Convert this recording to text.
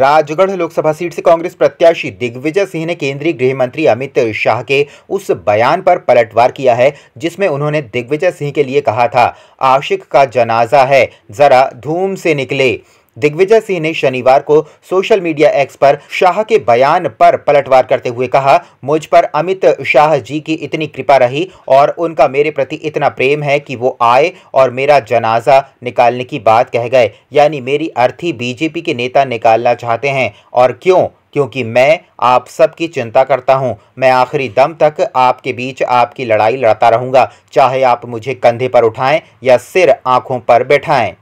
Rajgarh Lok Sabha seat से कांग्रेस प्रत्याशी दिग्विजय सिंह ने केंद्रीय गृह मंत्री अमित शाह के उस बयान पर पलटवार किया है जिसमें उन्होंने दिग्विजय सिंह के लिए कहा था आशिक का जनाजा है जरा धूम से निकले दिग्विजय सिंह ने शनिवार को सोशल मीडिया एक्स पर शाह के बयान पर पलटवार करते हुए कहा मुझ पर अमित शाह जी की इतनी कृपा रही और उनका मेरे प्रति इतना प्रेम है कि वो आए और मेरा जनाजा निकालने की बात कह गए यानी मेरी अर्थी बीजेपी के नेता निकालना चाहते हैं और क्यों क्योंकि मैं आप सबकी चिंता करता हूं मैं आखिरी दम तक आपके बीच आपकी लड़ाई लड़ता रहूंगा चाहे आप मुझे कंधे पर उठाएं या सिर आंखों पर बैठाएं